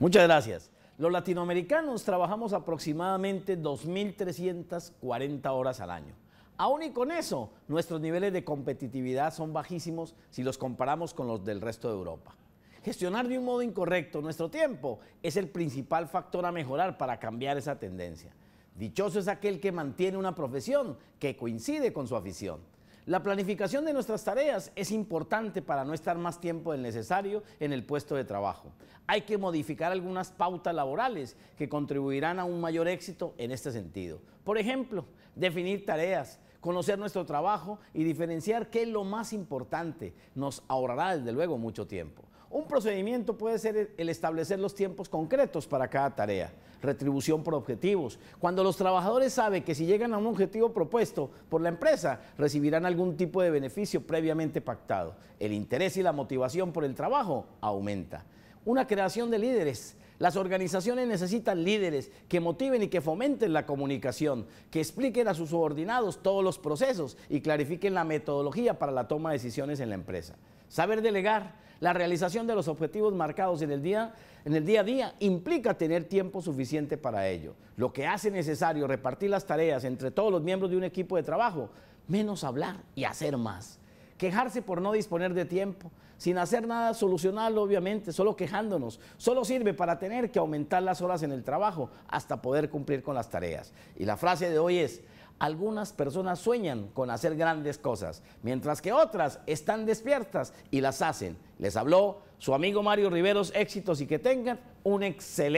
Muchas gracias. Los latinoamericanos trabajamos aproximadamente 2.340 horas al año. Aún y con eso, nuestros niveles de competitividad son bajísimos si los comparamos con los del resto de Europa. Gestionar de un modo incorrecto nuestro tiempo es el principal factor a mejorar para cambiar esa tendencia. Dichoso es aquel que mantiene una profesión que coincide con su afición. La planificación de nuestras tareas es importante para no estar más tiempo del necesario en el puesto de trabajo. Hay que modificar algunas pautas laborales que contribuirán a un mayor éxito en este sentido. Por ejemplo, definir tareas, conocer nuestro trabajo y diferenciar qué es lo más importante. Nos ahorrará desde luego mucho tiempo. Un procedimiento puede ser el establecer los tiempos concretos para cada tarea, retribución por objetivos. Cuando los trabajadores saben que si llegan a un objetivo propuesto por la empresa, recibirán algún tipo de beneficio previamente pactado. El interés y la motivación por el trabajo aumenta. Una creación de líderes. Las organizaciones necesitan líderes que motiven y que fomenten la comunicación, que expliquen a sus subordinados todos los procesos y clarifiquen la metodología para la toma de decisiones en la empresa. Saber delegar. La realización de los objetivos marcados en el, día, en el día a día implica tener tiempo suficiente para ello, lo que hace necesario repartir las tareas entre todos los miembros de un equipo de trabajo, menos hablar y hacer más. Quejarse por no disponer de tiempo, sin hacer nada solucionarlo obviamente, solo quejándonos, solo sirve para tener que aumentar las horas en el trabajo hasta poder cumplir con las tareas. Y la frase de hoy es, algunas personas sueñan con hacer grandes cosas, mientras que otras están despiertas y las hacen. Les habló su amigo Mario Riveros, éxitos y que tengan un excelente...